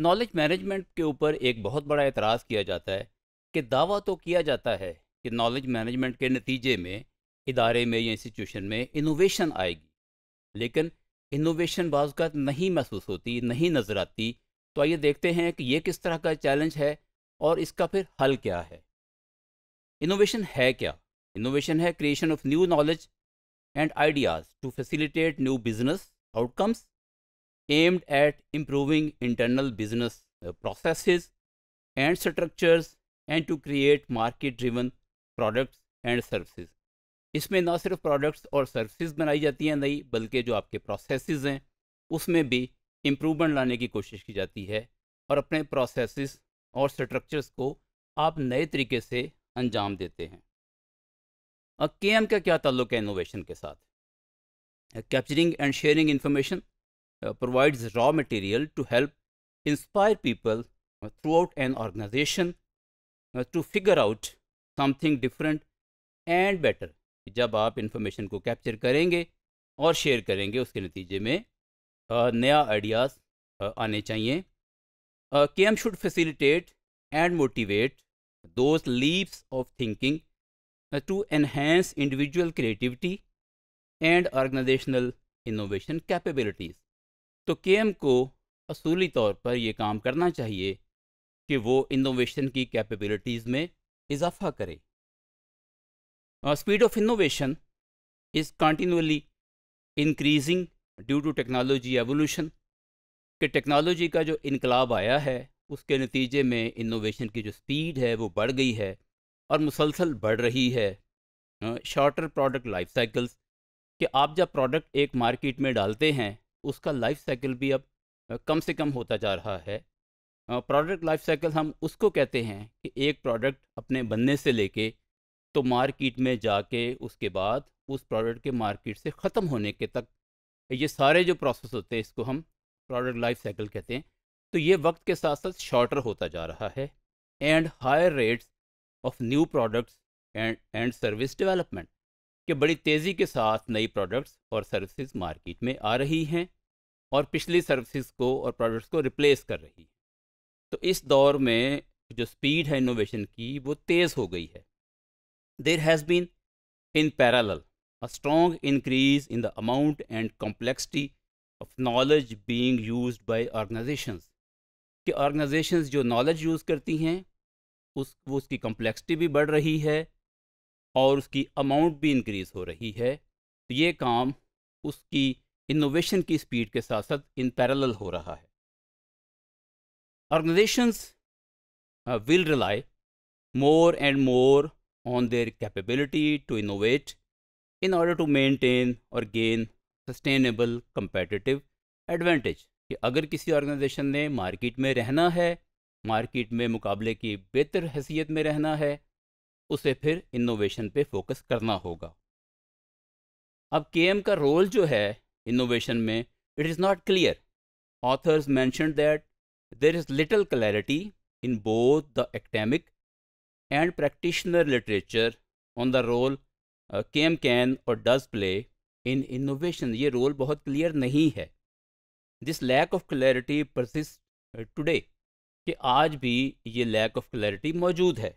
Knowledge management के ऊपर एक बहुत बड़ा एतराज़ किया जाता है कि दावा तो किया जाता है कि नॉलेज मैनेजमेंट के नतीजे में इदारे में या इंस्टीट्यूशन में इनोवेशन आएगी लेकिन इनोवेशन बाज़ात नहीं महसूस होती नहीं नज़र आती तो आइए देखते हैं कि ये किस तरह का चैलेंज है और इसका फिर हल क्या है इनोवेशन है क्या इनोवेशन है creation of new knowledge and ideas to facilitate new business outcomes aimed at improving internal business uh, processes and structures and to create market driven products and services इसमें ना सिर्फ प्रोडक्ट्स और services बनाई जाती हैं नहीं बल्कि जो आपके प्रोसेसेस हैं उसमें भी इम्प्रूवमेंट लाने की कोशिश की जाती है और अपने प्रोसेसेस और स्ट्रक्चर्स को आप नए तरीके से अंजाम देते हैं के एम का क्या ताल्लुक है इनोवेशन के साथ capturing and sharing information uh, provides raw material to help inspire people uh, throughout an organization uh, to figure out something different and better. जब आप इंफॉर्मेशन को कैप्चर करेंगे और शेयर करेंगे उसके नतीजे में नया आइडियाज़ आने चाहिए K M should facilitate and motivate those leaps of thinking to enhance individual creativity and organizational innovation capabilities. तो के को असूली तौर पर यह काम करना चाहिए कि वो इनोवेशन की कैपेबिलिटीज़ में इजाफा करे speed of innovation is continuously increasing due to technology evolution कि टेक्नोलॉजी का जो इनकलाब आया है उसके नतीजे में इनोवेशन की जो स्पीड है वो बढ़ गई है और मुसलसल बढ़ रही है शॉर्टर प्रोडक्ट लाइफ साइकिल्स कि आप जब प्रोडक्ट एक मार्केट में डालते हैं उसका लाइफ साइकिल भी अब कम से कम होता जा रहा है प्रोडक्ट लाइफ साइकिल हम उसको कहते हैं कि एक प्रोडक्ट अपने बनने से लेके तो मार्केट में जाके उसके बाद उस प्रोडक्ट के मार्केट से ख़त्म होने के तक ये सारे जो प्रोसेस होते हैं इसको हम प्रोडक्ट लाइफ साइकिल कहते हैं तो ये वक्त के साथ साथ शॉर्टर होता जा रहा है and higher rates of new products and and service development कि बड़ी तेज़ी के साथ नई प्रोडक्ट्स और सर्विसेज मार्केट में आ रही हैं और पिछली सर्विसेज को और प्रोडक्ट्स को रिप्लेस कर रही है तो इस दौर में जो स्पीड है इनोवेशन की वो तेज़ हो गई है there has been in parallel a strong increase in the amount and complexity of knowledge being used by organizations कि ऑर्गेनाइजेशंस जो नॉलेज यूज़ करती हैं उस वो उसकी कम्प्लेक्सिटी भी बढ़ रही है और उसकी अमाउंट भी इंक्रीज़ हो रही है तो ये काम उसकी इनोवेशन की स्पीड के साथ साथ इन पैरल हो रहा है organizations will rely more and more on their capability to innovate in order to maintain or gain sustainable competitive advantage कि अगर किसी ऑर्गेनाइजेशन ने मार्केट में रहना है मार्केट में मुकाबले की बेहतर हैसियत में रहना है उसे फिर इनोवेशन पे फोकस करना होगा अब के का रोल जो है इनोवेशन में it is not clear authors mention that there is little clarity in both the academic and practitioner literature on the role K M can or does play in innovation ये role बहुत clear नहीं है this lack of clarity persist today कि आज भी ये lack of clarity मौजूद है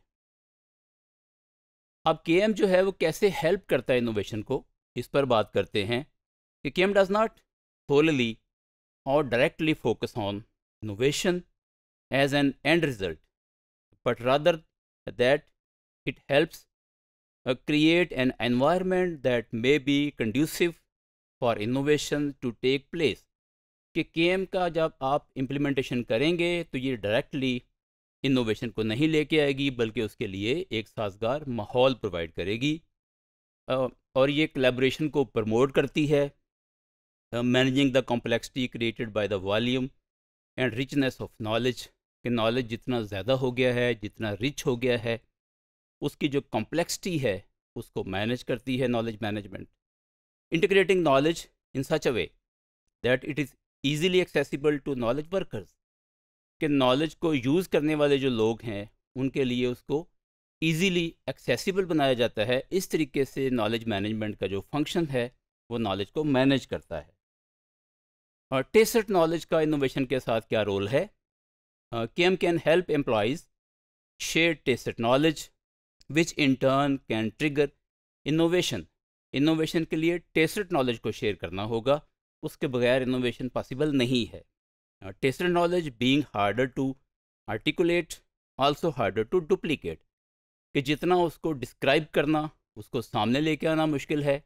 अब के जो है वो कैसे हेल्प करता है इनोवेशन को इस पर बात करते हैं कि K M does not wholly or directly focus on innovation as an end result but rather that it helps create an environment that may be conducive for innovation to take place कि K M का जब आप implementation करेंगे तो ये directly innovation को नहीं लेके आएगी बल्कि उसके लिए एक साजगार माहौल प्रोवाइड करेगी और ये कलेब्रेशन को प्रमोट करती है managing the complexity created by the volume and richness of knowledge कि नॉलेज जितना ज़्यादा हो गया है जितना रिच हो गया है उसकी जो कॉम्प्लेक्सिटी है उसको मैनेज करती है knowledge management integrating knowledge in such a way that it is easily accessible to knowledge workers कि नॉलेज को यूज़ करने वाले जो लोग हैं उनके लिए उसको ईजीली एक्सेसिबल बनाया जाता है इस तरीके से नॉलेज मैनेजमेंट का जो फंक्शन है वो नॉलेज को मैनेज करता है और टेसट नॉलेज का इनोवेशन के साथ क्या रोल है K M can help employees share tacit knowledge which in turn can trigger innovation innovation के लिए टेसट नॉलेज को शेयर करना होगा उसके बगैर इनोवेशन पॉसिबल नहीं है tacit knowledge being harder to articulate also harder to duplicate कि जितना उसको डिस्क्राइब करना उसको सामने लेके आना मुश्किल है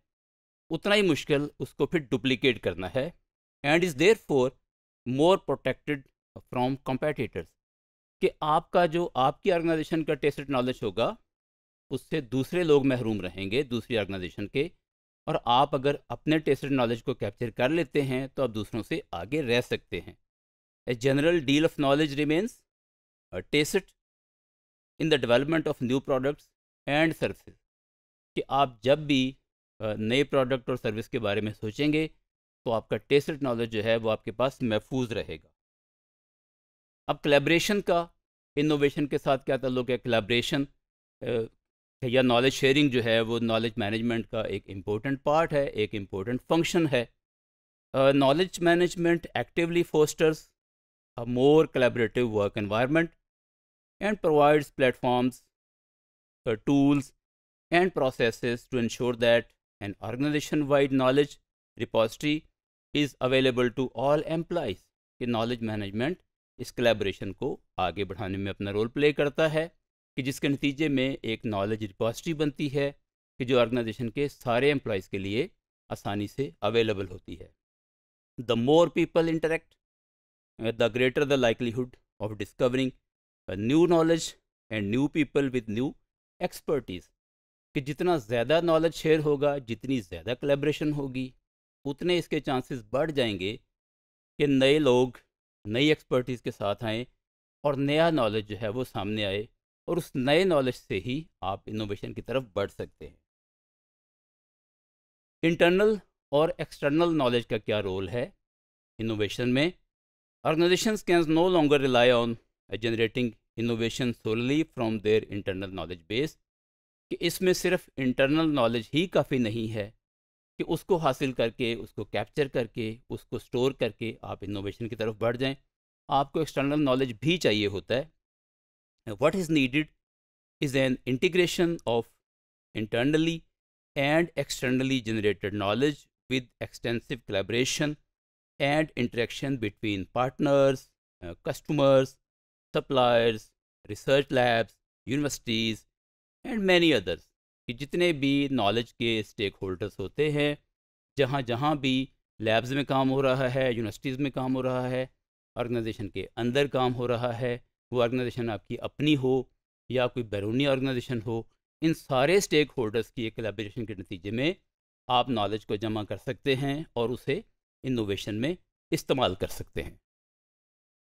उतना ही मुश्किल उसको फिर डुप्लीकेट करना है and is therefore more protected from competitors कि आपका जो आपकी ऑर्गेनाइजेशन का टेस्टेड नॉलेज होगा उससे दूसरे लोग महरूम रहेंगे दूसरी ऑर्गेनाइजेशन के और आप अगर अपने टेस्टेड नॉलेज को कैप्चर कर लेते हैं तो आप दूसरों से आगे रह सकते हैं A general deal of knowledge remains uh, tacit in the development of new products and services. कि आप जब भी नए प्रोडक्ट और सर्विस के बारे में सोचेंगे तो आपका टेस्ट नॉलेज जो है वो आपके पास महफूज रहेगा अब कलेब्रेशन का इनोवेशन के साथ क्या तल्लुक है कलेब्रेशन या नॉलेज शेयरिंग जो है वो नॉलेज मैनेजमेंट का एक इम्पोर्टेंट पार्ट है एक इम्पोर्टेंट फंक्शन है knowledge management actively fosters a more collaborative work environment and provides platforms, uh, tools, and processes to ensure that an organization wide knowledge repository is available to all employees. ki knowledge management is collaboration ko aage badhane mein apna role play karta hai ki jiske natije mein ek knowledge repository banti hai ki jo organization ke sare employees ke liye aasani se available hoti hai the more people interact the greater the livelihood of discovering new knowledge and new people with new expertise कि जितना ज़्यादा knowledge share होगा जितनी ज़्यादा celebration होगी उतने इसके chances बढ़ जाएंगे कि नए लोग नई एक्सपर्टीज़ के साथ आएँ और नया नॉलेज जो है वो सामने आए और उस नए नॉलेज से ही आप इनोवेशन की तरफ बढ़ सकते हैं इंटरनल और एक्सटर्नल नॉलेज का क्या रोल है इनोवेशन में Organizations can no longer rely on uh, generating innovation solely from their internal knowledge base कि इसमें सिर्फ इंटरनल नॉलेज ही काफ़ी नहीं है कि उसको हासिल करके उसको कैप्चर करके उसको स्टोर करके आप इनोवेशन की तरफ बढ़ जाएं आपको एक्सटर्नल नॉलेज भी चाहिए होता है what is needed is an integration of internally and externally generated knowledge with extensive collaboration and interaction between partners, uh, customers, suppliers, research labs, universities and many others कि जितने भी नॉलेज के stake holders होते हैं जहाँ जहाँ भी labs में काम हो रहा है यूनिवर्सिटीज़ में काम हो रहा है ऑर्गेनाइजेशन के अंदर काम हो रहा है वो ऑर्गेनाइजेशन आपकी अपनी हो या कोई बैरूनी ऑर्गेनाइजेशन हो इन सारे स्टेक होल्डर्स की एक कलेब्रेशन के नतीजे में आप नॉलेज को जमा कर सकते हैं और उसे इनोवेशन में इस्तेमाल कर सकते हैं